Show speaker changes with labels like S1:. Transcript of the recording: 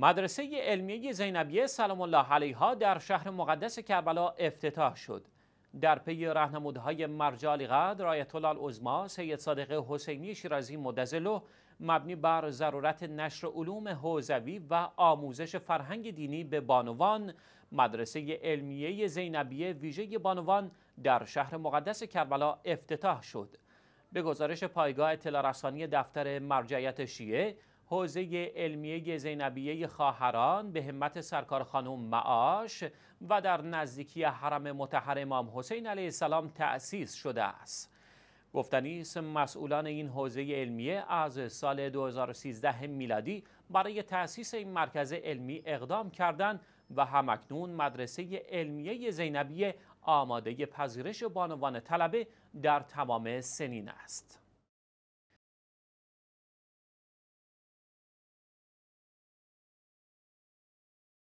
S1: مدرسه علمیه زینبیه سلام الله علیها در شهر مقدس کربلا افتتاح شد. در پی رهنمودهای مرجع قدر آیت الله العظما سید صادق حسینی شیرازی مدزلو مبنی بر ضرورت نشر علوم حوزوی و آموزش فرهنگ دینی به بانوان مدرسه علمیه زینبیه ویژه بانوان در شهر مقدس کربلا افتتاح شد. به گزارش پایگاه اطلاع رسانی دفتر مرجعیت شیعه حوزه علمیه زینبیه خواهران به همت سرکار خانم معاش و در نزدیکی حرم متحر امام حسین علیه السلام تأسیس شده است. گفتنی است مسئولان این حوزه علمیه از سال 2013 میلادی برای تأسیس این مرکز علمی اقدام کردند و همکنون مدرسه علمیه زینبیه آماده پذیرش بانوان طلبه در تمام سنین است.